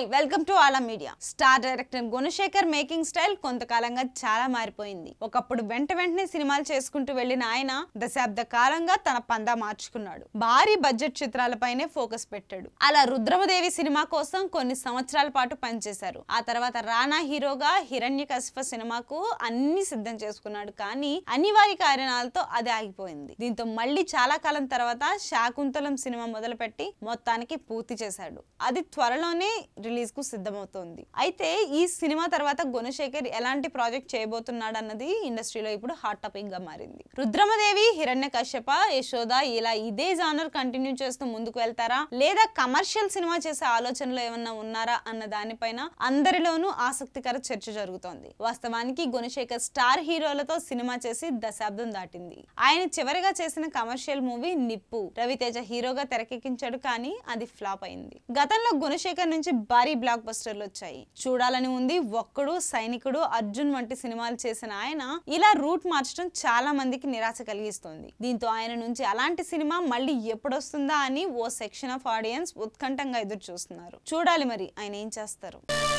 hi welcome to Aala media star director Gunasekhar making style కొంతకాలంగా చాలా మారిపోయింది ఒకప్పుడు వెంట వెంటనే సినిమాలు చేసుకుంటూ వెళ్లిన ఆయన దశాబ్ద కాలంగా తన పందా మార్చుకున్నాడు భారీ బడ్జెట్ చిత్రాలపైనే ఫోకస్ పెట్టాడు అలా రుద్రమదేవి సినిమా కోసం కొన్ని సంవత్సరాల పాటు పనిచేశారు ఆ తర్వాత రానా హీరోగా హిరణ్య కశిఫ సినిమాకు అన్ని సిద్ధం చేసుకున్నాడు కానీ అనివార్య కారణాలతో అది ఆగిపోయింది దీంతో మళ్ళీ చాలా కాలం తర్వాత శాకుంతలం సినిమా మొదలుపెట్టి మొత్తానికి పూర్తి చేశాడు అది త్వరలోనే రిలీజ్ కు సిద్ధమవుతోంది అయితే ఈ సినిమా తర్వాత గుణశేఖర్ ఎలాంటి ప్రాజెక్ట్ చేయబోతున్నాడు అన్నది ఇండస్ట్రీలో ఇప్పుడు హాట్ టాపిక్ గా మారింది రుద్రమదేవి హిరణ్య కశ్యప యశోద ఇలా ఇదే జానర్ కంటిన్యూ చేస్తూ ముందుకు వెళ్తారా లేదా కమర్షియల్ సినిమా చేసే ఆలోచనలు ఏమన్నా ఉన్నారా అన్న దానిపైన అందరిలోనూ ఆసక్తికర చర్చ జరుగుతోంది వాస్తవానికి గుణశేఖర్ స్టార్ హీరోలతో సినిమా చేసి దశాబ్దం దాటింది ఆయన చివరిగా చేసిన కమర్షియల్ మూవీ నిప్పు రవితేజ హీరోగా తెరకెక్కించాడు కానీ అది ఫ్లాప్ అయింది గతంలో గుణశేఖర్ నుంచి భారీ బ్లాక్ బస్టర్లు వచ్చాయి చూడాలని ఉంది ఒక్కడు సైనికుడు అర్జున్ వంటి సినిమాలు చేసిన ఆయన ఇలా రూట్ మార్చడం చాలా మందికి నిరాశ కలిగిస్తుంది దీంతో ఆయన నుంచి అలాంటి సినిమా మళ్ళీ ఎప్పుడొస్తుందా అని ఓ సెక్షన్ ఆఫ్ ఆడియన్స్ ఉత్కంఠంగా ఎదురు చూస్తున్నారు చూడాలి మరి ఆయన ఏం చేస్తారు